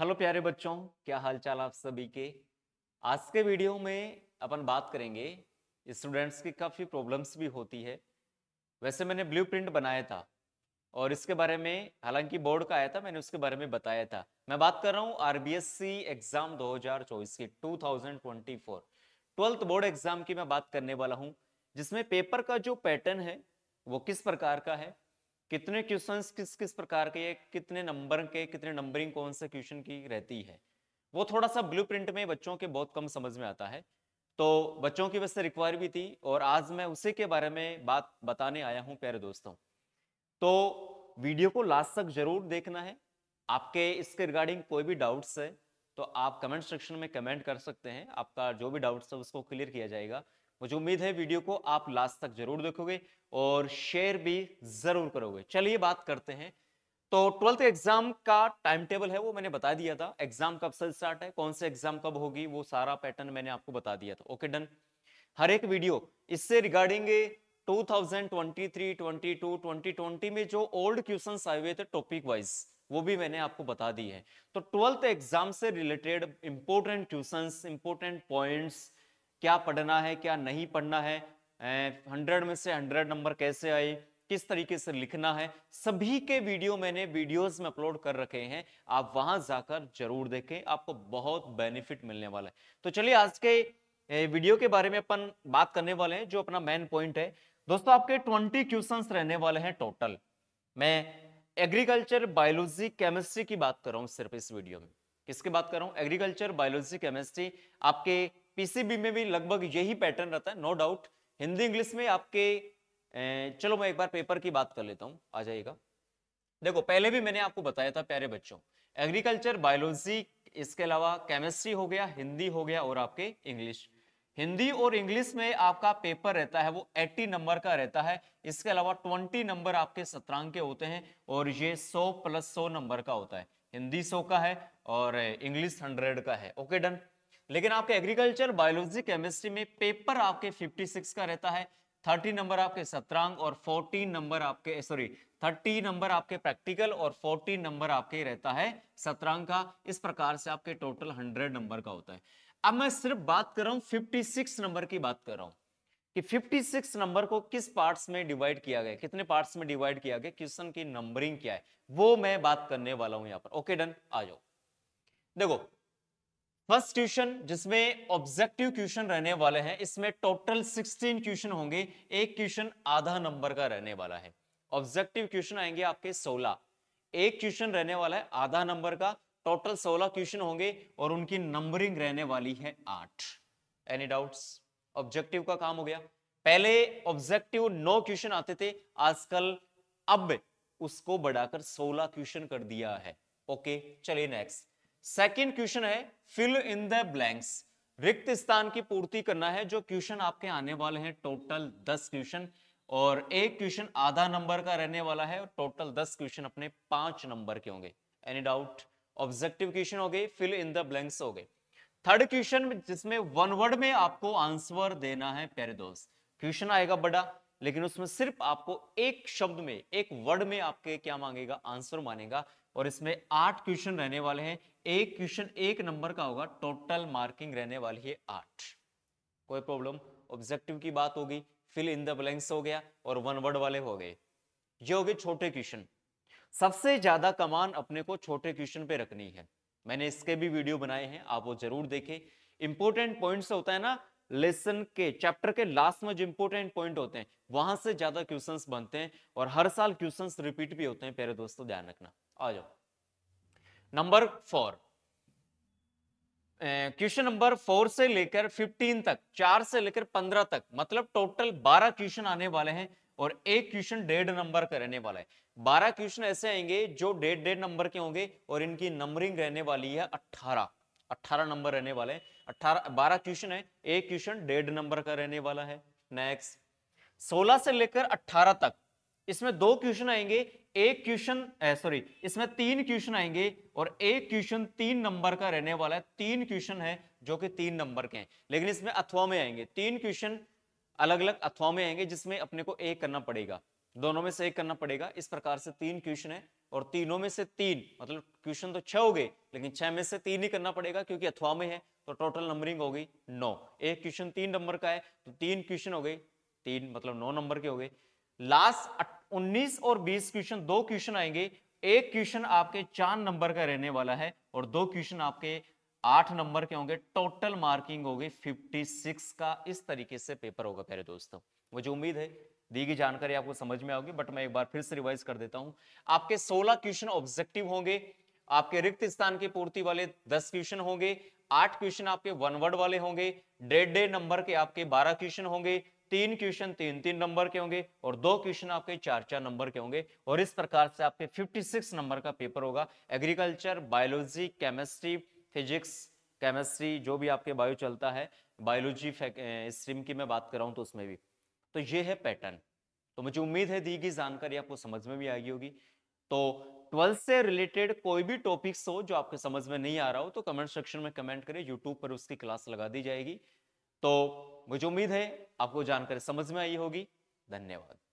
hello प्यारे बच्चों क्या हालचाल आप सभी के आज के वीडियो में अपन बात करेंगे स्टूडेंट्स की काफ़ी प्रॉब्लम्स भी होती है वैसे मैंने ब्लू प्रिंट बनाया था और इसके बारे में हालांकि बोर्ड का आया था मैंने उसके बारे में बताया था मैं बात कर रहा हूँ आर एग्ज़ाम 2024 की 2024 ट्वेल्थ बोर्ड एग्ज़ाम की मैं बात करने वाला हूँ जिसमें पेपर का जो पैटर्न है वो किस प्रकार का है कितने क्वेश्चन किस किस प्रकार के कितने नंबर के कितने नंबरिंग कौन से क्वेश्चन की रहती है वो थोड़ा सा ब्लू में बच्चों के बहुत कम समझ में आता है तो बच्चों की वैसे रिक्वायर भी थी और आज मैं उसी के बारे में बात बताने आया हूँ प्यारे दोस्तों तो वीडियो को लास्ट तक जरूर देखना है आपके इसके रिगार्डिंग कोई भी डाउट्स है तो आप कमेंट सेक्शन में कमेंट कर सकते हैं आपका जो भी डाउट्स है उसको क्लियर किया जाएगा मुझे उम्मीद है वीडियो को आप लास्ट तक जरूर देखोगे और शेयर भी जरूर करोगे चलिए बात करते हैं तो ट्वेल्थ एग्जाम का टाइम टेबल है वो मैंने बता दिया था एग्जाम कब से स्टार्ट है कौन से एग्जाम कब होगी वो सारा पैटर्न मैंने आपको बता दिया था ओके डन हर एक वीडियो इससे रिगार्डिंग 2023, 22, 2020 में जो ओल्ड क्वेश्चन आए हुए थे टॉपिक वाइज वो भी मैंने आपको बता दी है तो ट्वेल्थ एग्जाम से related important question important points क्या पढ़ना है क्या नहीं पढ़ना है हंड्रेड में से हंड्रेड नंबर कैसे आए किस तरीके से लिखना है सभी के वीडियो मैंने वीडियोस में अपलोड कर रखे हैं आप वहां जाकर जरूर देखें आपको बहुत बेनिफिट मिलने वाला है तो चलिए आज के वीडियो के बारे में अपन बात करने वाले हैं जो अपना मेन पॉइंट है दोस्तों आपके ट्वेंटी क्वेश्चन रहने वाले हैं टोटल मैं एग्रीकल्चर बायोलॉजी केमिस्ट्री की बात कर रहा हूँ सिर्फ इस वीडियो में किसकी बात कर रहा हूँ एग्रीकल्चर बायोलॉजी केमिस्ट्री आपके पीसीबी में भी लगभग यही पैटर्न रहता है no no doubt Hindi English में आपके चलो मैं एक बार पेपर की बात कर लेता हूँ आ जाइएगा देखो पहले भी मैंने आपको बताया था प्यारे बच्चों एग्रीकल्चर बायोलॉजी इसके अलावा केमिस्ट्री हो गया हिंदी हो गया और आपके इंग्लिश हिंदी और इंग्लिश में आपका पेपर रहता है वो 80 नंबर का रहता है इसके अलावा 20 नंबर आपके सत्रांग के होते हैं और ये 100 प्लस 100 नंबर का होता है हिंदी 100 का है और इंग्लिश 100 का है ओके डन लेकिन आपके एग्रीकल्चर बायोलॉजी केमिस्ट्री में पेपर आपके 56 का रहता है 30 नंबर आपके सत्रांग और 14 नंबर आपके सॉरी 30 नंबर आपके प्रैक्टिकल और 14 नंबर आपके रहता है सत्रांग का इस प्रकार से आपके टोटल 100 नंबर का होता है अब मैं सिर्फ बात कर रहा हूं 56 नंबर की बात कर रहा हूं कि 56 नंबर को किस पार्ट्स में डिवाइड किया गया कितने पार्ट्स में डिवाइड किया गया क्वेश्चन की नंबरिंग क्या है वो मैं बात करने वाला हूं यहां पर ओके डन आ जाओ देखो फर्स्ट ट्यूशन जिसमें ऑब्जेक्टिव क्वेश्चन रहने वाले हैं इसमें टोटल 16 क्वेश्चन होंगे एक क्वेश्चन आधा नंबर का रहने वाला है ऑब्जेक्टिव क्वेश्चन आएंगे आपके 16 एक क्वेश्चन रहने वाला है आधा नंबर का टोटल 16 क्वेश्चन होंगे और उनकी नंबरिंग रहने वाली है आठ एनी डाउट्स ऑब्जेक्टिव का काम हो गया पहले ऑब्जेक्टिव नौ क्वेश्चन आते थे आजकल अब उसको बढ़ाकर सोलह क्वेश्चन कर दिया है ओके चलिए नेक्स्ट सेकेंड क्वेश्चन है फिल इन द ब्लैंक्स रिक्त स्थान की पूर्ति करना है जो क्वेश्चन आपके आने वाले हैं टोटल दस क्वेश्चन और एक क्वेश्चन आधा नंबर का रहने वाला है टोटल दस क्वेश्चन अपने पांच नंबर के होंगे एनी डाउट ऑब्जेक्टिव क्वेश्चन हो गए फिल इन द ब्लैंक्स हो गए थर्ड क्वेश्चन जिसमें वन वर्ड में आपको आंसर देना है प्यारे दोस्त क्वेश्चन आएगा बड़ा लेकिन उसमें सिर्फ आपको एक शब्द में एक वर्ड में आपके क्या मांगेगा आंसर मानेगा और इसमें आठ क्वेश्चन रहने वाले हैं एक क्वेश्चन एक नंबर का होगा टोटल मार्किंग रहने वाली है आठ कोई प्रॉब्लम ऑब्जेक्टिव की बात होगी फिल इन द ब्लैंक्स हो गया और वन वर्ड वाले हो गए ये हो गए छोटे क्वेश्चन सबसे ज्यादा कमान अपने को छोटे क्वेश्चन पे रखनी है मैंने इसके भी वीडियो बनाए हैं आप वो जरूर देखें इंपोर्टेंट पॉइंट होता है ना लेसन के चैप्टर के लास्ट में जो इंपोर्टेंट पॉइंट होते हैं वहां से ज्यादा क्वेश्चंस बनते हैं और हर साल क्वेश्चंस रिपीट भी होते हैं प्यारे दोस्तों ध्यान रखना आ जाओ number four question number four से लेकर फिफ्टीन तक चार से लेकर पंद्रह तक मतलब टोटल बारह क्वेश्चन आने वाले हैं और एक क्वेश्चन डेढ़ नंबर का रहने वाला है बारह क्वेश्चन ऐसे आएंगे जो डेढ़ डेढ़ नंबर के होंगे और इनकी नंबरिंग रहने वाली है अट्ठारह अट्ठारह नंबर रहने वाले हैं अट्ठारह बारह क्वेश्चन है एक क्वेश्चन डेढ़ नंबर का रहने वाला है नेक्स्ट सोलह से लेकर अट्ठारह तक इसमें दो क्वेश्चन आएंगे एक क्वेश्चन सॉरी इसमें तीन क्वेश्चन आएंगे और एक क्वेश्चन तीन नंबर का रहने वाला है तीन क्वेश्चन है जो कि तीन नंबर के हैं लेकिन इसमें अथवा में आएंगे तीन क्वेश्चन अलग अलग अथवा में आएंगे जिसमें अपने को एक करना पड़ेगा दोनों में से एक करना पड़ेगा इस प्रकार से तीन क्वेश्चन है और तीनों में से तीन मतलब क्वेश्चन तो छह हो गए लेकिन छह में से तीन ही करना पड़ेगा क्योंकि अथवा में है तो टोटल नंबरिंग होगी नौ एक क्वेश्चन तीन नंबर का है तो तीन क्वेश्चन हो गए तीन मतलब नौ नंबर के हो गए लास्ट उन्नीस और बीस क्वेश्चन दो क्वेश्चन आएंगे एक क्वेश्चन आपके चार नंबर का रहने वाला है और दो क्वेश्चन आपके आठ नंबर के होंगे टोटल मार्किंग होगी फिफ्टी सिक्स का इस तरीके से पेपर होगा प्यारे दोस्तों मुझे उम्मीद है दी गई जानकारी आपको समझ में आओगी बट मैं एक बार फिर से रिवाइज कर देता हूं आपके सोलह क्वेश्चन ऑब्जेक्टिव होंगे आपके रिक्त स्थान की पूर्ति वाले दस क्वेश्चन होंगे आठ क्वेश्चन आपके वन वर्ड वाले होंगे डेढ़ डेढ़ नंबर के आपके बारह क्वेश्चन होंगे तीन क्वेश्चन तीन तीन नंबर के होंगे और दो क्वेश्चन आपके चार चार नंबर के होंगे और इस प्रकार से आपके 56 नंबर का पेपर होगा agriculture biology chemistry physics chemistry जो भी आपके बायो चलता है बायोलॉजी स्ट्रीम की मैं बात कर रहा हूँ तो उसमें भी तो ये है पैटर्न तो मुझे उम्मीद है दी गई जानकारी आपको समझ में भी आई होगी तो ट्वेल्थ से रिलेटेड कोई भी टॉपिक्स हो जो आपके समझ में नहीं आ रहा हो तो कमेंट सेक्शन में कमेंट करें यूट्यूब पर उसकी क्लास लगा दी जाएगी तो मुझे उम्मीद है आपको जानकारी समझ में आई होगी धन्यवाद